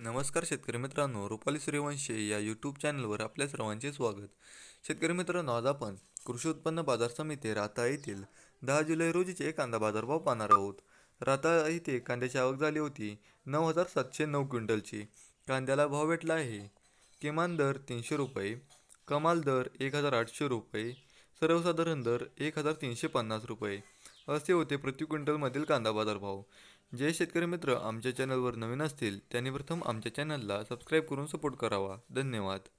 नमस्कार शेतकरी मित्रांनो रुपाली सूर्यवंशी या यूट्यूब चॅनलवर आपल्या सर्वांचे स्वागत शेतकरी मित्रांनो आज आपण कृषी उत्पन्न बाजार समिती राता येथील दहा जुलै रोजीचे कांदा बाजारभाव पाहणार आहोत राता येथे कांद्याची आवक झाली होती नऊ हजार सातशे नऊ क्विंटलची कांद्याला भाव भेटला आहे किमान दर तीनशे रुपये कमाल दर एक हजार आठशे रुपये सर्वसाधारण दर एक हजार तीनशे पन्नास रुपये असे होते प्रति क्विंटलमधील कांदा बाजारभाव जे शेतकरी मित्र आमच्या चॅनलवर नवीन असतील त्यांनी प्रथम आमच्या चॅनलला सबस्क्राईब करून सपोर्ट करावा धन्यवाद